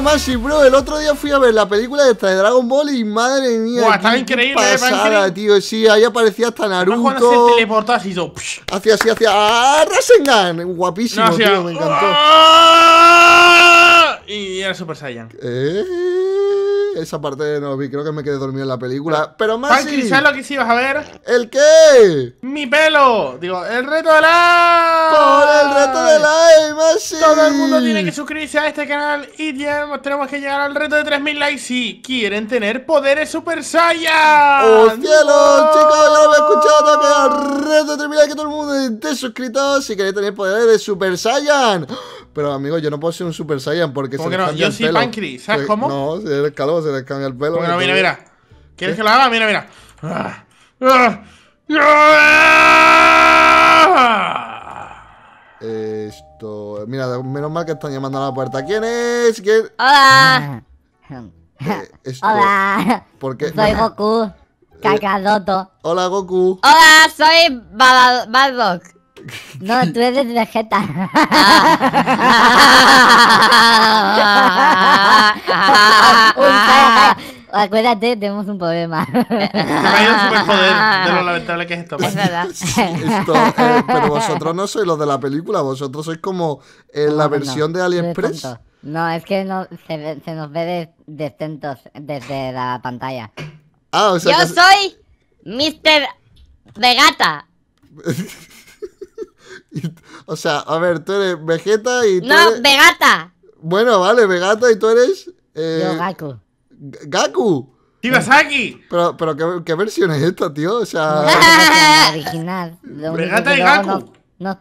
Más bro. El otro día fui a ver la película esta de Dragon Ball y madre mía. Buah, estaba increíble, ¿eh, pasada, tío. Sí, ahí aparecía hasta Naruto. yo. Hacia, así, hacia. ¡Ah, Rasengan! Guapísimo, tío. Me encantó. Ah". Y era Super Saiyan. Eh, esa parte no vi, creo que me quedé dormido en la película. Pero más. lo que sí vas a ver? ¿El qué? ¡Mi pelo! Digo, el reto de la. ¡Por el reto de like Masi! Todo el mundo tiene que suscribirse a este canal y tenemos que llegar al reto de 3000 likes si quieren tener poderes Super Saiyan. ¡Oh, cielo! Chicos, ya lo he escuchado que el reto de 3000 likes que todo el mundo esté suscrito si queréis tener poderes de Super Saiyan. Pero amigo, yo no puedo ser un Super Saiyan porque se no? yo soy Pancri, ¿sabes cómo? No, se le calvo, se le cambia el pelo. Bueno, mira, mira. ¿Quieres ¿Eh? que lo haga? Mira, mira. Esto. Mira, menos mal que están llamando a la puerta. ¿Quién es? ¿Quién? ¡Hola! Eh, hola. Soy Goku. Cacadoto. Eh, hola, Goku. Hola, soy Bardock. No, tú eres Vegeta. Acuérdate, tenemos un problema. superpoder de lamentable que es esto. Eh, pero vosotros no sois los de la película, vosotros sois como eh, la versión de de AliExpress. No, es que se, nos ve de, desde la pantalla. Ah, yo soy Mr. Vegata. o sea, a ver, tú eres Vegeta y tú No, Vegata. Bueno, vale, Vegata y tú eres... Eh, yo, Gaku. Gaku. ¡Kibasaki! Pero, pero ¿qué, versión es esta, tío? O sea... original. Vegata y Gaku. Nos,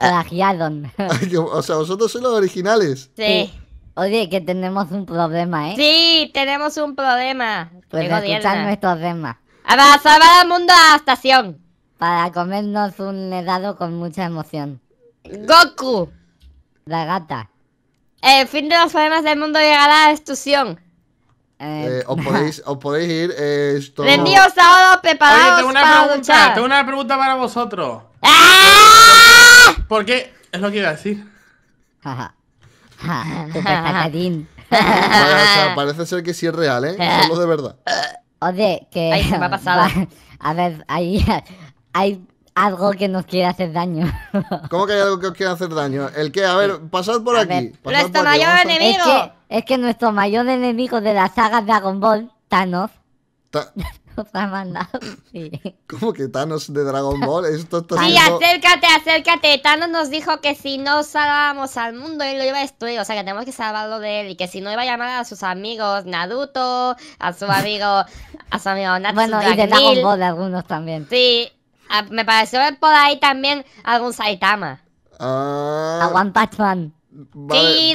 nos o sea, vosotros sois los originales. sí. Oye, que tenemos un problema, ¿eh? Sí, tenemos un problema. Pues escuchar nuestros temas. Para salvar al mundo a la estación. Para comernos un helado con mucha emoción. Goku. La gata. El fin de los problemas del mundo llegará a la eh, eh, os, podéis, os, podéis, ir. Eh, esto... sábado preparados Oye, tengo una pregunta, Tengo una pregunta para vosotros. ¡Ah! ¿Por qué? Es lo que iba a decir. Jaja. Pues o parece ser que sí es real, ¿eh? Solo de verdad. Oye, que... me ha a ver, ahí, hay algo que nos quiere hacer daño. ¿Cómo que hay algo que os quiera hacer daño? ¿El qué? A ver, pasad por aquí. ¡Nuestro mayor enemigo! Es, que, nuestro mayor enemigo de la saga Dragon Ball, Thanos, nos ha mandado. ¿Cómo que Thanos de Dragon Ball? Esto está sí, acércate, acércate. Thanos nos dijo que si no salvábamos al mundo, él lo iba a destruir. O sea, que tenemos que salvarlo de él. Y que si no, iba a llamar a sus amigos Naruto, a su amigo... A su amigo Bueno, y de Dragon Ball de algunos también. Sí, Ah, me pareció ver por ahí también algún Saitama. A One Punch Man. Vale,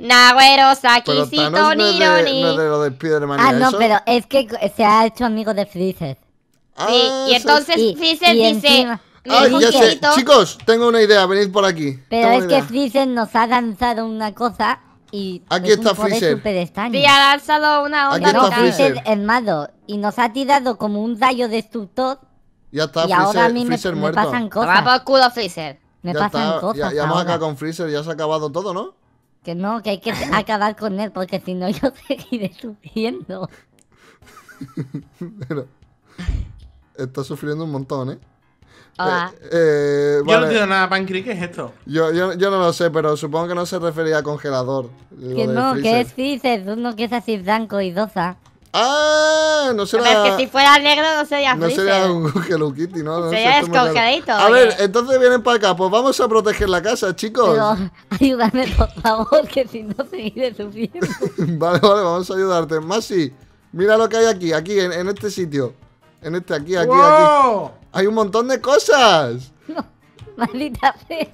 Nagüero, Sakisito, no No de lo de Ah, no, pero es que se ha hecho amigo de Freezer. Ah, sí, y entonces Freezer dice. Ay, ah, ya sé. Chicos, tengo una idea, venid por aquí. Pero es que Freezer nos ha lanzado una cosa y Aquí está Freezer. Sí, ha lanzado una onda. Aquí y nos ha tirado como un rayo destructor ya está, y ahora a mí me, muerto. pasan cosas. Va por culo, Freezer. Me pasan cosas. Ya, ya hemos acabado con Freezer, ya se ha acabado todo, ¿no? Que no, que hay que acabar con él, porque si no yo seguiré sufriendo. está sufriendo un montón, ¿eh? eh, eh yo no entiendo nada, ¿qué es esto? Yo, yo, yo, no lo sé, pero supongo que no se refería a congelador. Que no, que es Freezer, uno que es así blanco y doza. Ah, no será. Pero es que si fuera negro no sería No sería un Hello Kitty, ¿no? sería descongeladito. A ver, entonces vienen para acá. Pues vamos a proteger la casa, chicos. ayúdame, por favor, que si no se seguiré sufriendo. vale, vale, vamos a ayudarte. Masi, mira lo que hay aquí, aquí, en, este sitio. En este, aquí, aquí, aquí. Hay un montón de cosas. maldita fe.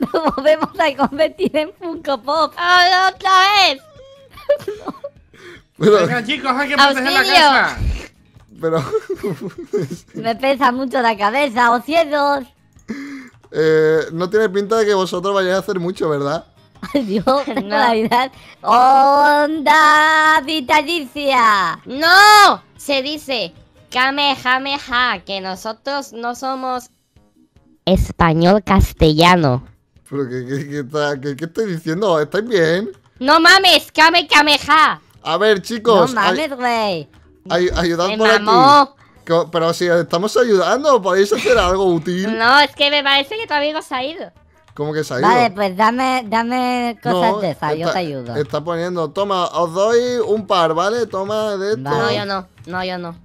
Nos volvemos a convertir en Funko Pop. ¡Oh, otra vez! Pero... chicos, hay que la casa. Pero. Me pesa mucho la cabeza, o cielos. Eh, no tiene pinta de que vosotros vayáis a hacer mucho, ¿verdad? Dios, Navidad. ¡Onda vitalicia! ¡No! Se dice Kamehameha, que nosotros no somos español castellano. ¿Pero qué, qué, está, qué, estoy diciendo? ¿Estáis bien? ¡No mames! ¡Kamehameha! A ver, chicos. No mames, güey. Ay ayudad por Pero si estamos ayudando, podéis hacer algo útil. No, es que me parece que tu amigo se ha ido. ¿Cómo que se ha ido? Vale, pues dame, dame cosas de esas, yo te ayudo. Está poniendo, toma, os doy un par, ¿vale? Toma de esto. No, yo no, no, yo no.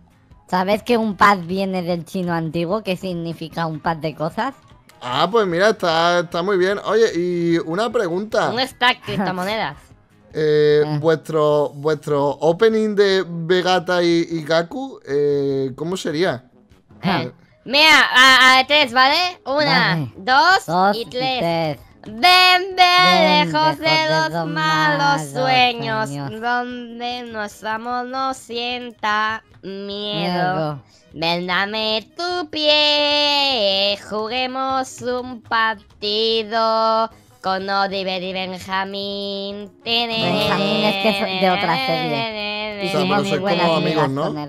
¿Sabes que un pad viene del chino antiguo? ¿Qué significa un pad de cosas? Ah, pues mira, está, está muy bien. Oye, y una pregunta. Un stack de monedas eh, mm. vuestro, vuestro opening de Vegata y, Gaku, eh, ¿cómo sería? Eh, mira, a, tres, ¿vale? Una, Dos, y tres. Ven, ven, lejos de, los, malos sueños, donde nuestro amor no sienta miedo. miedo. tu pie, juguemos un partido con Oliver y Benjamín. es que es de otra serie. Y somos amigos, ¿no?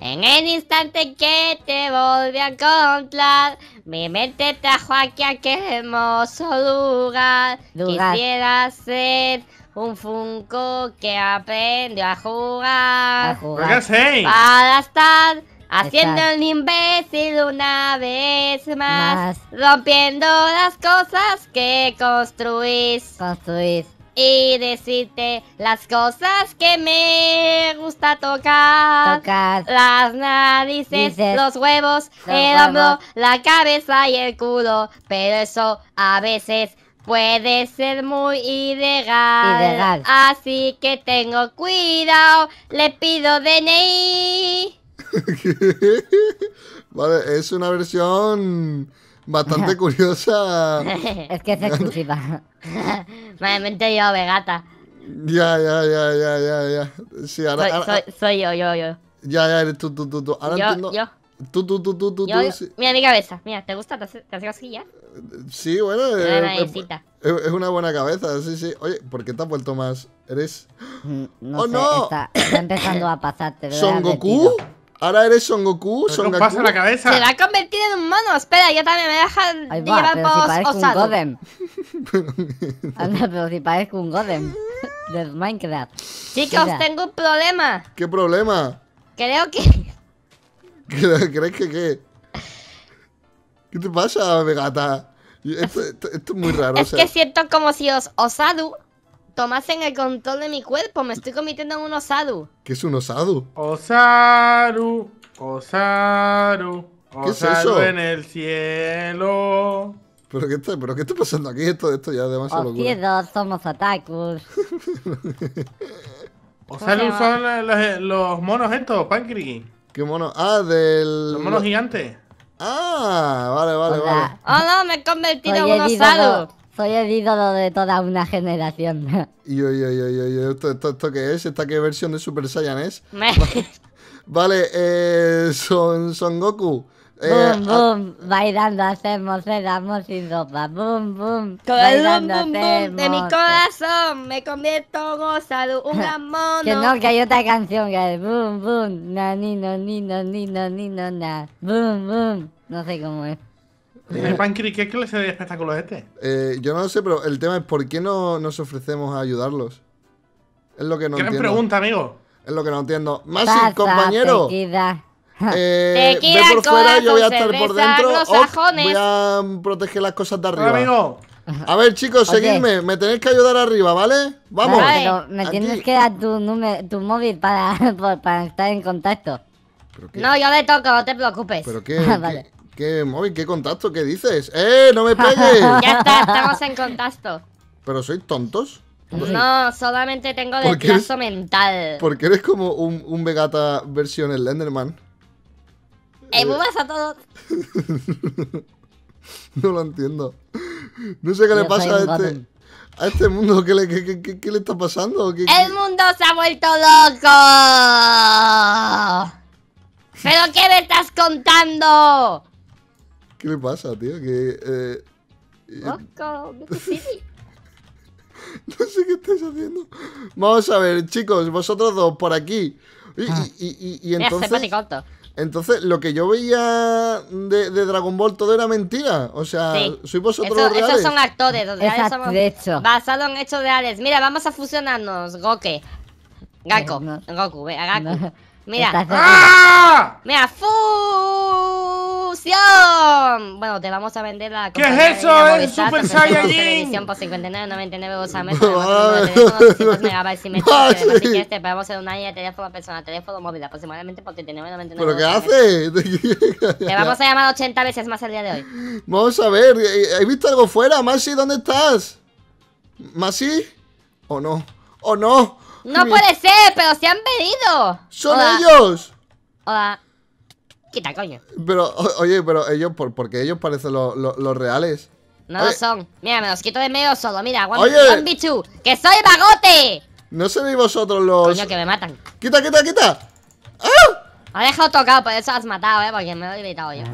En el instante que te volví a encontrar, mi mente trajo aquí a qué hermoso lugar. Quisiera ser un Funko que aprendió a jugar. A jugar. Para estar Haciendo el imbécil una vez más, Rompiendo las cosas que construís. Construís. Y decirte las cosas que me gusta tocar. Tocar. Las narices, los huevos, el hombro, la cabeza y el culo. Pero eso a veces puede ser muy ilegal. ilegal. Así que tengo cuidado, le pido DNI. vale, es una versión bastante curiosa. es que es exclusiva. Realmente yo, Vegata. Ya, ya, ya, ya, ya, ya. Sí, ahora, ah. soy, yo, yo, yo. Ya, ya, eres tú, tú, tú, tú. Ahora yo, entiendo... yo. Tú, tú, tú, tú, tú, tú Mira mi cabeza, mira, ¿te gusta? ¿Te hace, te Sí, bueno, es, una buena cabeza, sí, sí. Oye, ¿por qué te has vuelto más? ¿Eres...? Mm, no ¡Oh, no! Está, empezando a pasarte. ¿Son Goku? Ahora eres Son Goku, Son Goku. pasa la cabeza? Se la ha convertido en un mono. Espera, ya también me dejan Ay llevar pero si parezco un Godem. Anda, pero si parezco un Godem de Minecraft. Chicos, tengo un problema. ¿Qué problema? Creo que... ¿Crees que qué? ¿Qué te pasa, Vegata? Esto, es muy raro. Es que siento como si os Osadu tomasen el control de mi cuerpo. Me estoy convirtiendo en un osadu. ¿Qué es un osadu? Osaru, osaru, osaru en el cielo. ¿Pero qué, está, ¿Pero qué está pasando aquí? Esto, esto ya es demasiado locura. dos somos otakus. osaru son los, monos estos, Pancreaky. ¿Qué monos? Ah, del... Los monos gigantes. Ah, vale, vale, vale. Oh, no, me he convertido en un osado. Soy el ídolo de toda una generación. Y ¿esto, esto, qué es? ¿Esta qué versión de Super Saiyan es? vale, eh, son, son Goku. Bum, eh, boom, ah, boom, a... bailando hacemos el amor sin ropa. Boom, boom. Con el boom, de mi corazón me convierto en un mono. que no, que hay otra canción que es boom, boom, na, ni, no, ni, no, na. Boom, boom. No sé cómo es. ¿Qué eh, Pancri qué clase de espectáculo es este? Eh, yo no lo sé, pero el tema es por qué no nos ofrecemos a ayudarlos. Es lo que no entiendo. pregunta, amigo? Es lo que no entiendo. Masi, compañero. Eh, ve por fuera, yo voy a estar por dentro. voy a proteger las cosas de arriba. amigo. A ver, chicos, seguidme. Me tenéis que ayudar arriba, ¿vale? Vamos. Pero me tienes que dar tu, número, tu móvil para, estar en contacto. No, yo le toco, no te preocupes. ¿Pero qué? vale. ¿Qué? ¿Qué móvil? ¿Qué contacto? ¿Qué dices? ¡Eh! ¡No me pegues! ya está, estamos en contacto. ¿Pero sois tontos? No, solamente tengo desplazo mental. mental. Porque eres como un, un Vegeta versión Slenderman. ¡Eh, eh. a todos! no lo entiendo. No sé qué le pasa a este, a este mundo. ¿Qué le, qué, qué, qué le está pasando? ¡El mundo se ha vuelto loco! ¿Pero qué me estás contando? ¿Qué le pasa, tío? Que. Eh, eh, no sé qué estáis haciendo. Vamos a ver, chicos, vosotros dos por aquí. Y, ah. entonces. Entonces, lo que yo veía de, Dragon Ball todo era mentira. O sea, sois vosotros Esos son actores, los somos de hecho. basados en hechos reales. Mira, vamos a fusionarnos, Goke. Gako, Goku, ve, Gaku. Mira. ¡Ah! Mira, ¡Fu! bueno, te vamos a vender la ¿Qué es eso? A Super Saiyajin? televisión por 59.99 euros al mes. Así que te este, a hacer un año de teléfono personal, teléfono móvil, aproximadamente por 39.99 ¿Pero qué hace? Te vamos a llamar 80 veces más el día de hoy. Vamos a ver, eh, eh, ¿he visto algo fuera? Masi, ¿dónde estás? ¿Masi? ¿O no? ¿O no? ¡No puede ser! ¡Pero se han venido! ¡Son ellos! Pero, oye, pero ellos, por, porque ellos parecen los, reales. No lo son. Mira, me los quito de medio solo. Mira, One, Bichu, que soy Bagote! No se veis vosotros los. Coño, que me matan. Quita, quita, quita. ¡Ah! dejado tocado, por eso has matado, eh, porque me lo he evitado yo.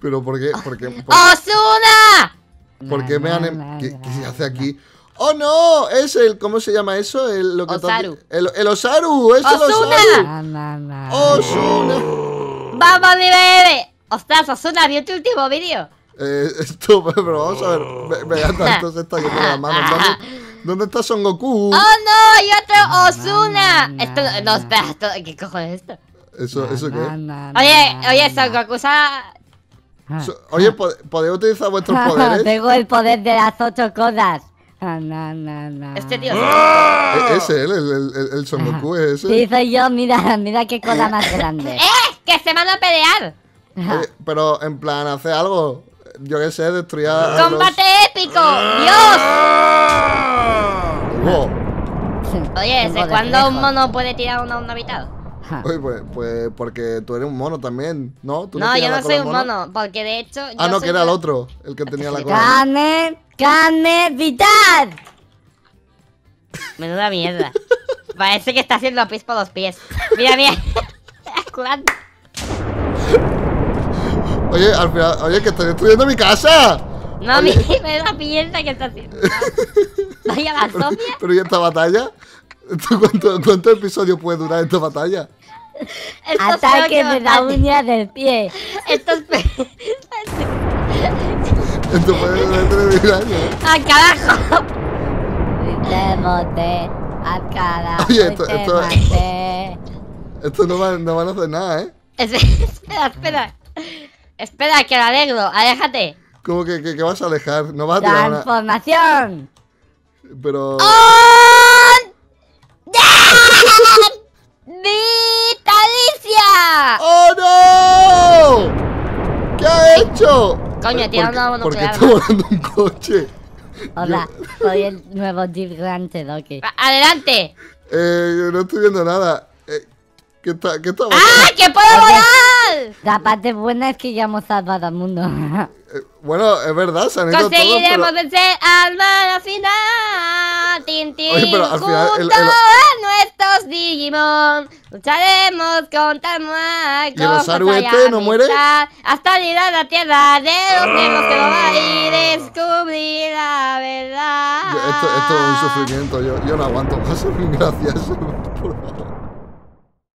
Pero, ¿por qué? ¿Por qué? Por... qué ¿Por qué me han.? Em- qué se hace aquí? ¡Oh, no! Es el, ¿cómo se llama eso? El, lo que Osaru. El, Osaru, es Osuna. el Osaru. Ah, osuna Osuna. ¡Vamos, mi bebé! ¡Ostras, Osuna, ¡Vio tu último vídeo! Eh, esto, pero vamos a ver. ¡Venga, entonces está con las manos. ¿Dónde, ah. ¿Dónde está Son Goku? ¡Oh, no! ¡Hay otro ah, Osuna! Esto, no, espera, ¿qué cojones es esto? ¿Eso, eso qué? Oye, oye, Son Goku, ¿sabes? Oye, ¿podéis utilizar vuestros poderes? Tengo el poder de las ocho cosas. Este tío. ¡Ah! E-, ese Es él, el, el, el, Son Goku es ese. Sí, yo, mira, mira qué cola más grande. ¡Eh! ¡Que se manda a pelear! pero en plan, hace algo. Yo qué sé, destruir ¡Combate épico! ¡Ah! ¡Dios! Oye, ¿desde cuándo un mono puede tirar a un habitado? Oye, pues, pues, porque tú eres un mono también, ¿no? ¿Tú no, yo no soy un mono? porque de hecho. Ah, no, que era el otro, el que tenía la cola. ¡Carne! ¡Carne vital! Menuda mierda. Parece que está haciendo pis por los pies. Mira, mira. oye, al final, oye, que estoy destruyendo mi casa. No, me da menuda mierda que está haciendo. Vaya la sofia! Pero, ¿y esta batalla? ¿Cuántos cuánto episodios puede durar esta batalla? Ataque de la uña del pie. Esto es Esto puede ser de mil años. ¡Al carajo! Te al carajo. Oye, esto, esto, esto no, van, no a hacer nada, ¿eh? espera, espera. Espera, que lo alegro. Aléjate. ¿Cómo que, que, vas a alejar? No va a tirar Transformación. Pero... ¡Oh! Coño, no una Porque está volando un coche. Hola, soy el nuevo Jeep Grande, ¡Adelante! Eh, no estoy viendo nada. Eh, ¿Qué está, qué está ¡Ah! ¡Que puedo volar! La parte buena es que ya hemos salvado al mundo. Eh, bueno, es verdad, se Conseguiremos vencer al malo final. al final, junto a nuestros Digimon. Lucharemos contra el mal. ¿Y el no muere? Hasta llegar a la tierra de los negros que lo va y ah. descubrir la verdad. Esto, esto es un sufrimiento, yo, yo no aguanto más. Gracias.